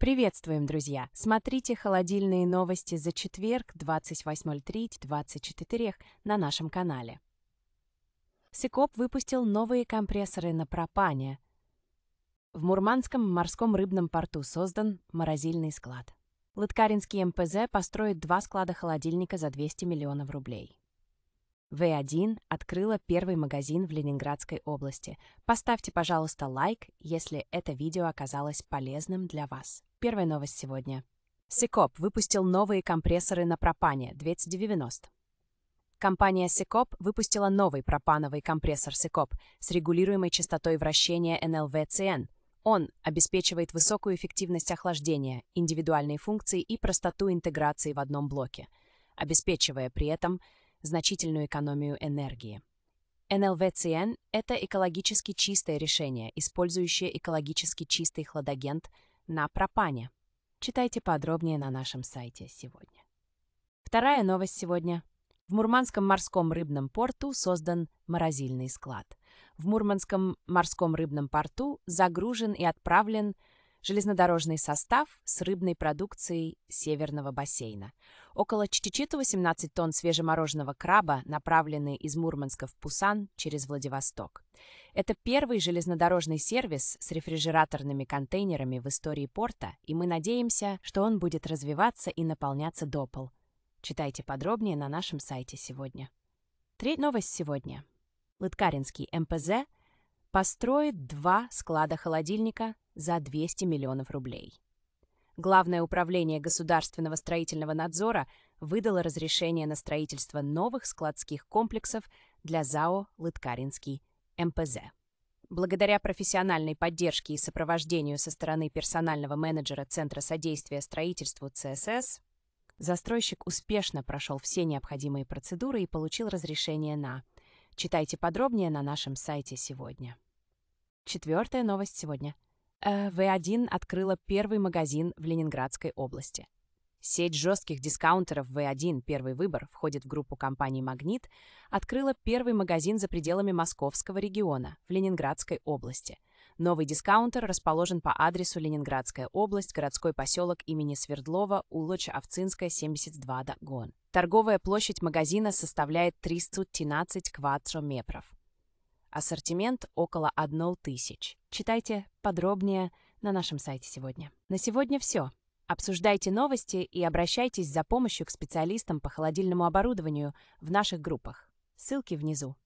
Приветствуем, друзья! Смотрите холодильные новости за четверг 28.03.24, на нашем канале. Секоп выпустил новые компрессоры на пропане. В Мурманском морском рыбном порту создан морозильный склад. Лыткаринский МПЗ построит два склада холодильника за 200 миллионов рублей в 1 открыла первый магазин в Ленинградской области. Поставьте, пожалуйста, лайк, если это видео оказалось полезным для вас. Первая новость сегодня. Секоп выпустил новые компрессоры на пропане 290. Компания Секоп выпустила новый пропановый компрессор Секоп с регулируемой частотой вращения НЛВЦН. Он обеспечивает высокую эффективность охлаждения, индивидуальные функции и простоту интеграции в одном блоке, обеспечивая при этом значительную экономию энергии. НЛВЦН – это экологически чистое решение, использующее экологически чистый хладагент на пропане. Читайте подробнее на нашем сайте сегодня. Вторая новость сегодня. В Мурманском морском рыбном порту создан морозильный склад. В Мурманском морском рыбном порту загружен и отправлен железнодорожный состав с рыбной продукцией Северного бассейна. Около Чичичита 18 тонн свежемороженого краба, направленные из Мурманска в Пусан через Владивосток. Это первый железнодорожный сервис с рефрижераторными контейнерами в истории порта, и мы надеемся, что он будет развиваться и наполняться допол. Читайте подробнее на нашем сайте сегодня. Третья новость сегодня. Лыткаринский МПЗ построит два склада холодильника за 200 миллионов рублей. Главное управление государственного строительного надзора выдало разрешение на строительство новых складских комплексов для ЗАО «Лыткаринский МПЗ». Благодаря профессиональной поддержке и сопровождению со стороны персонального менеджера Центра содействия строительству ЦСС, застройщик успешно прошел все необходимые процедуры и получил разрешение на. Читайте подробнее на нашем сайте сегодня. Четвертая новость сегодня – Э, в 1 открыла первый магазин в Ленинградской области. Сеть жестких дискаунтеров В 1 «Первый выбор» входит в группу компаний «Магнит», открыла первый магазин за пределами Московского региона в Ленинградской области. Новый дискаунтер расположен по адресу Ленинградская область, городской поселок имени Свердлова, улочь Овцинская, 72 Дагон. Торговая площадь магазина составляет 313 квадратных метров. Ассортимент около 1000. Читайте подробнее на нашем сайте сегодня. На сегодня все. Обсуждайте новости и обращайтесь за помощью к специалистам по холодильному оборудованию в наших группах. Ссылки внизу.